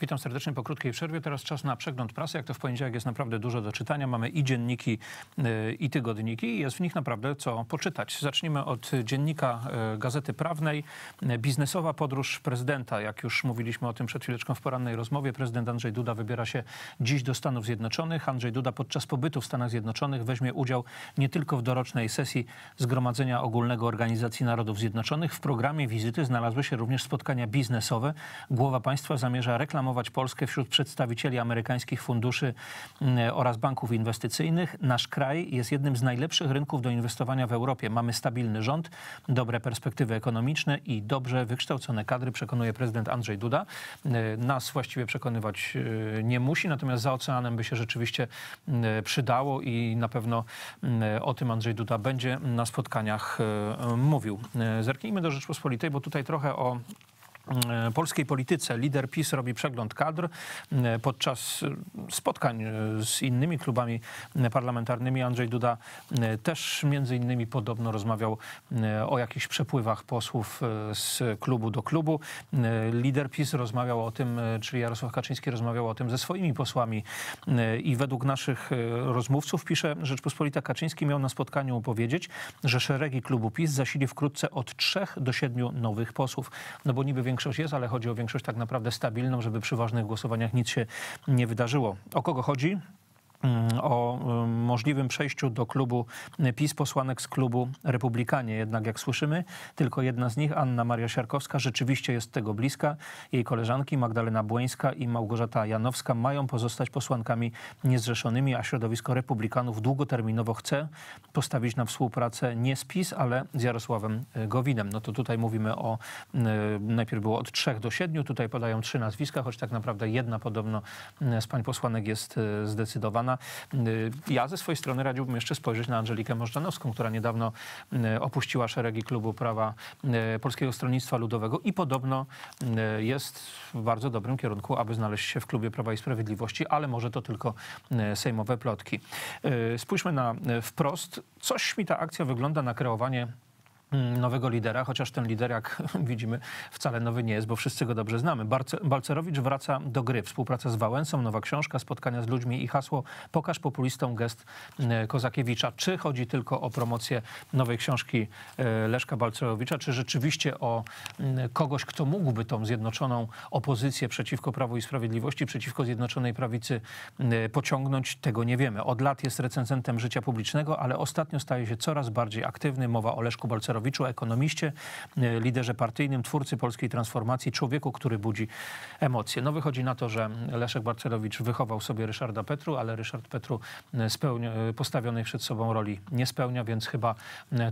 Witam serdecznie po krótkiej przerwie. Teraz czas na przegląd prasy. Jak to w poniedziałek jest naprawdę dużo do czytania. Mamy i dzienniki, e, i tygodniki. I jest w nich naprawdę co poczytać. Zacznijmy od dziennika e, Gazety Prawnej. E, biznesowa podróż prezydenta. Jak już mówiliśmy o tym przed chwileczką w porannej rozmowie, prezydent Andrzej Duda wybiera się dziś do Stanów Zjednoczonych. Andrzej Duda podczas pobytu w Stanach Zjednoczonych weźmie udział nie tylko w dorocznej sesji Zgromadzenia Ogólnego Organizacji Narodów Zjednoczonych. W programie wizyty znalazły się również spotkania biznesowe. Głowa państwa zamierza reklamować reklamować Polskę wśród przedstawicieli amerykańskich funduszy mm, oraz banków inwestycyjnych. Nasz kraj jest jednym z najlepszych rynków do inwestowania w Europie. Mamy stabilny rząd, dobre perspektywy ekonomiczne i dobrze wykształcone kadry, przekonuje prezydent Andrzej Duda. E, nas właściwie przekonywać e, nie musi, natomiast za oceanem by się rzeczywiście e, przydało i na pewno mm, o tym Andrzej Duda będzie na spotkaniach mówił. Zerknijmy do Rzeczpospolitej, bo tutaj trochę o E, polskiej polityce. Lider PiS robi przegląd kadr. E, podczas spotkań e, z innymi klubami parlamentarnymi Andrzej Duda też między innymi podobno rozmawiał o jakichś przepływach posłów z klubu do klubu. Lider PiS rozmawiał o tym, czyli Jarosław Kaczyński rozmawiał o tym ze swoimi posłami i według naszych rozmówców pisze Rzeczpospolita Kaczyński miał na spotkaniu powiedzieć, że szeregi klubu PiS zasili wkrótce od trzech do siedmiu nowych posłów. No bo niby większość większość jest, ale chodzi o większość tak naprawdę stabilną, żeby przy ważnych głosowaniach nic się nie wydarzyło. O kogo chodzi? Mm, o mm, możliwym przejściu do klubu PiS posłanek z klubu Republikanie. Jednak jak słyszymy, tylko jedna z nich, Anna Maria Siarkowska, rzeczywiście jest tego bliska. Jej koleżanki Magdalena Błońska i Małgorzata Janowska mają pozostać posłankami niezrzeszonymi, a środowisko Republikanów długoterminowo chce postawić na współpracę nie z PiS, ale z Jarosławem e, Gowinem. No to tutaj mówimy o, e, najpierw było od trzech do siedmiu tutaj podają trzy nazwiska, choć tak naprawdę jedna podobno e, z pań posłanek jest zdecydowana. Y, ja ze swojej strony radziłbym jeszcze spojrzeć na Angelikę Możdanowską, która niedawno y, opuściła szeregi klubu prawa y, Polskiego Stronnictwa Ludowego i podobno jest w bardzo dobrym kierunku, aby znaleźć się w klubie Prawa i Sprawiedliwości, ale może to tylko sejmowe plotki. Spójrzmy na wprost. Coś mi ta akcja wygląda na kreowanie Mm, nowego lidera, chociaż ten lider, jak widzimy, wcale nowy nie jest, bo wszyscy go dobrze znamy. Balcerowicz wraca do gry. Współpraca z Wałęsą, nowa książka, spotkania z ludźmi i hasło Pokaż populistom gest mm, Kozakiewicza. Czy chodzi tylko o promocję nowej książki e, Leszka Balcerowicza, czy rzeczywiście o mm, kogoś, kto mógłby tą zjednoczoną opozycję przeciwko Prawu i Sprawiedliwości, przeciwko Zjednoczonej Prawicy pociągnąć, tego nie wiemy. Od lat jest recenzentem życia publicznego, ale ostatnio staje się coraz bardziej aktywny. Mowa o Leszku Balcerowiczu Pawłowiczu, ekonomiście, y, liderze partyjnym, twórcy polskiej transformacji, człowieku, który budzi emocje. No wychodzi na to, że Leszek Barcelowicz wychował sobie Ryszarda Petru, ale Ryszard Petru y, spełnia, y, postawionej przed sobą roli nie spełnia, więc chyba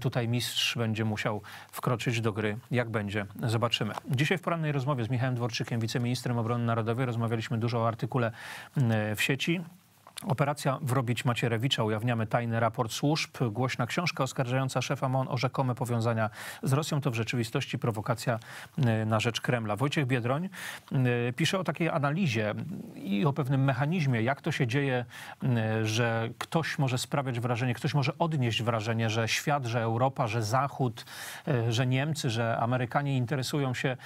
tutaj mistrz będzie musiał wkroczyć do gry. Jak będzie, zobaczymy. Dzisiaj w porannej rozmowie z Michałem Dworczykiem, wiceministrem obrony narodowej, rozmawialiśmy dużo o artykule w sieci. Operacja Wrobić Macierewicza. Ujawniamy tajny raport służb. Głośna książka oskarżająca szefa MON o rzekome powiązania z Rosją to w rzeczywistości prowokacja y, na rzecz Kremla. Wojciech Biedroń y, pisze o takiej analizie i o pewnym mechanizmie, jak to się dzieje, y, że ktoś może sprawiać wrażenie, ktoś może odnieść wrażenie, że świat, że Europa, że Zachód, że Niemcy, że Amerykanie interesują się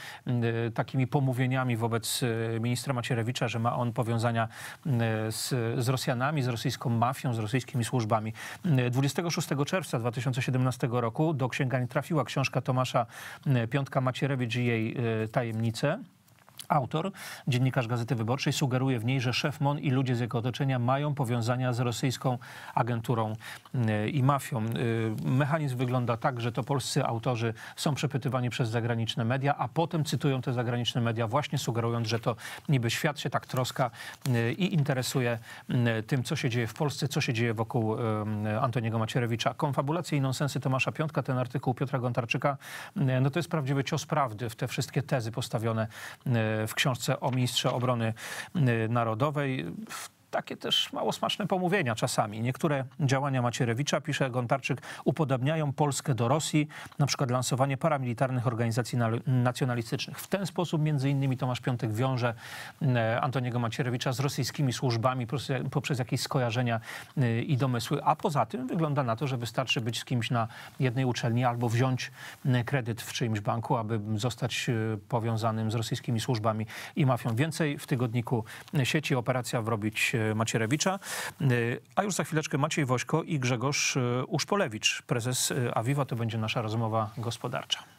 takimi pomówieniami wobec ministra Macierewicza, że ma on powiązania z, z Rosją. Rosjanami, z rosyjską mafią, z rosyjskimi służbami. 26 mm, czerwca 2017 roku do księgarni trafiła książka Tomasza mm, Piątka Macierewicz i jej y, tajemnice. Autor, dziennikarz Gazety Wyborczej, sugeruje w niej, że szef MON i ludzie z jego otoczenia mają powiązania z rosyjską agenturą y, i mafią. Y, mechanizm wygląda tak, że to polscy autorzy są przepytywani przez zagraniczne media, a potem cytują te zagraniczne media, właśnie sugerując, że to niby świat się tak troska y, i interesuje tym, co się dzieje w Polsce, co się dzieje wokół Antoniego Macierewicza. Konfabulacje i nonsensy Tomasza Piątka, ten artykuł Piotra Gontarczyka, no to jest prawdziwy cios prawdy w te wszystkie tezy postawione w książce o ministrze obrony y, narodowej takie też mało smaczne pomówienia czasami. Niektóre działania Macierewicza, pisze Gontarczyk, upodabniają Polskę do Rosji, na przykład lansowanie paramilitarnych organizacji nacjonalistycznych. W ten sposób między innymi Tomasz Piątek wiąże e, Antoniego Macierewicza z rosyjskimi służbami poprzez jakieś skojarzenia e, i domysły. A poza tym wygląda na to, że wystarczy być z kimś na jednej uczelni albo wziąć kredyt w czyimś banku, aby zostać e, powiązanym z rosyjskimi służbami i mafią. Więcej w tygodniku sieci operacja wrobić Macierewicza. E, a już za chwileczkę Maciej Wośko i Grzegorz e, Uszpolewicz, prezes e, Awiwa. To będzie nasza rozmowa gospodarcza.